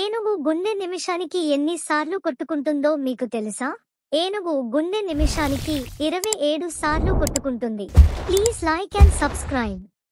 ఏనుగు గుండె నిమిషానికి ఎన్నిసార్లు కొట్టుకుంటుందో మీకు తెలుసా ఏనుగు గుండె నిమిషానికి ఇరవై ఏడు సార్లు కొట్టుకుంటుంది ప్లీజ్ లైక్ అండ్ సబ్స్క్రైబ్